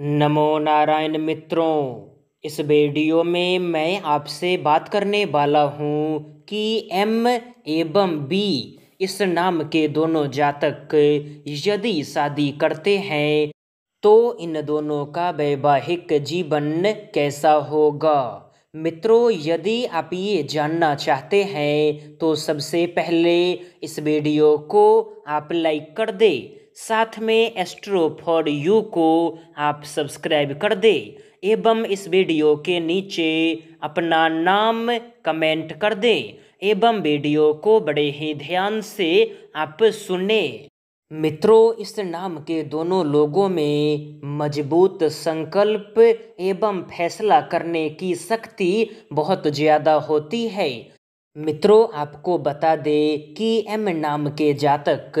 नमो नारायण मित्रों इस वीडियो में मैं आपसे बात करने वाला हूँ कि एम एवं बी इस नाम के दोनों जातक यदि शादी करते हैं तो इन दोनों का वैवाहिक जीवन कैसा होगा मित्रों यदि आप ये जानना चाहते हैं तो सबसे पहले इस वीडियो को आप लाइक कर दें साथ में एस्ट्रो फॉर यू को आप सब्सक्राइब कर दे एवं इस वीडियो के नीचे अपना नाम कमेंट कर दे एवं वीडियो को बड़े ही ध्यान से आप सुने मित्रों इस नाम के दोनों लोगों में मजबूत संकल्प एवं फैसला करने की शक्ति बहुत ज़्यादा होती है मित्रों आपको बता दें कि एम नाम के जातक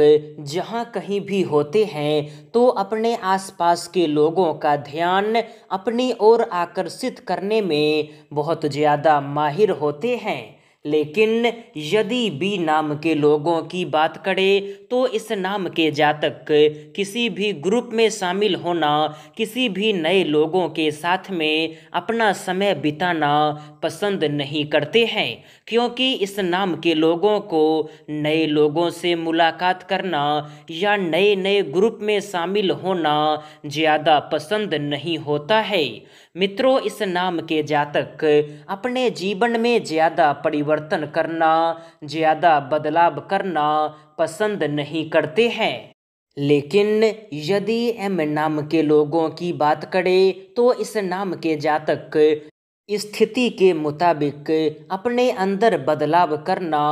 जहाँ कहीं भी होते हैं तो अपने आसपास के लोगों का ध्यान अपनी ओर आकर्षित करने में बहुत ज़्यादा माहिर होते हैं लेकिन यदि बी नाम के लोगों की बात करें तो इस नाम के जातक किसी भी ग्रुप में शामिल होना किसी भी नए लोगों के साथ में अपना समय बिताना पसंद नहीं करते हैं क्योंकि इस नाम के लोगों को नए लोगों से मुलाकात करना या नए नए ग्रुप में शामिल होना ज़्यादा पसंद नहीं होता है मित्रों इस नाम के जातक अपने जीवन में ज़्यादा परिवर्तन परिवर्तन करना ज़्यादा बदलाव करना पसंद नहीं करते हैं लेकिन यदि एम नाम के लोगों की बात करें तो इस नाम के जातक स्थिति के मुताबिक अपने अंदर बदलाव करना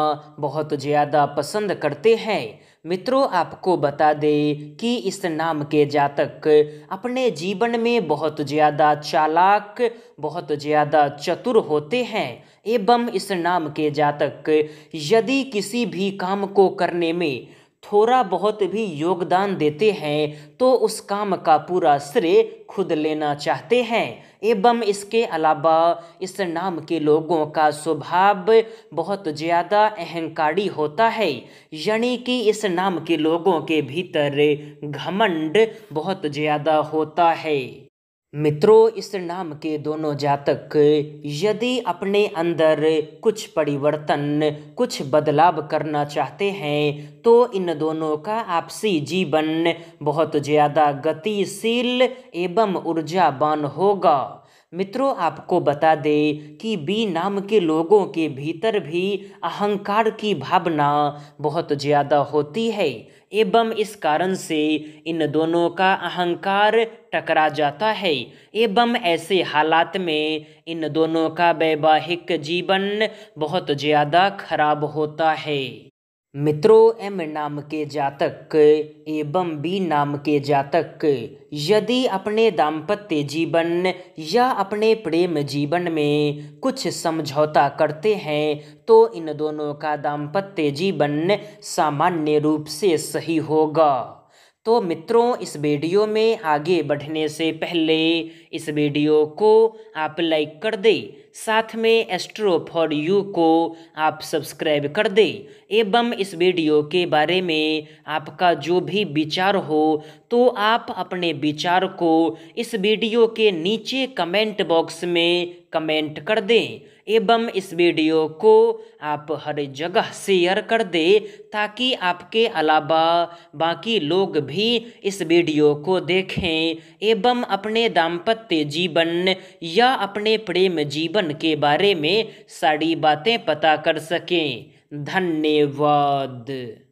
बहुत ज़्यादा पसंद करते हैं मित्रों आपको बता दें कि इस नाम के जातक अपने जीवन में बहुत ज़्यादा चालाक बहुत ज़्यादा चतुर होते हैं एवं इस नाम के जातक यदि किसी भी काम को करने में थोड़ा बहुत भी योगदान देते हैं तो उस काम का पूरा श्रेय खुद लेना चाहते हैं एवं इसके अलावा इस नाम के लोगों का स्वभाव बहुत ज़्यादा अहंकारी होता है यानी कि इस नाम के लोगों के भीतर घमंड बहुत ज़्यादा होता है मित्रों इस नाम के दोनों जातक यदि अपने अंदर कुछ परिवर्तन कुछ बदलाव करना चाहते हैं तो इन दोनों का आपसी जीवन बहुत ज़्यादा गतिशील एवं ऊर्जावान होगा मित्रों आपको बता दें कि बी नाम के लोगों के भीतर भी अहंकार की भावना बहुत ज़्यादा होती है एवं इस कारण से इन दोनों का अहंकार टकरा जाता है एवं ऐसे हालात में इन दोनों का वैवाहिक जीवन बहुत ज़्यादा खराब होता है मित्रों एम नाम के जातक एवं बी नाम के जातक यदि अपने दाम्पत्य जीवन या अपने प्रेम जीवन में कुछ समझौता करते हैं तो इन दोनों का दाम्पत्य जीवन सामान्य रूप से सही होगा तो मित्रों इस वीडियो में आगे बढ़ने से पहले इस वीडियो को आप लाइक कर दें साथ में एस्ट्रो फॉर यू को आप सब्सक्राइब कर दें एवं इस वीडियो के बारे में आपका जो भी विचार हो तो आप अपने विचार को इस वीडियो के नीचे कमेंट बॉक्स में कमेंट कर दें एवं इस वीडियो को आप हर जगह शेयर कर दें ताकि आपके अलावा बाकी लोग भी इस वीडियो को देखें एवं अपने दाम्पत्य जीवन या अपने प्रेम जीवन के बारे में सारी बातें पता कर सकें धन्यवाद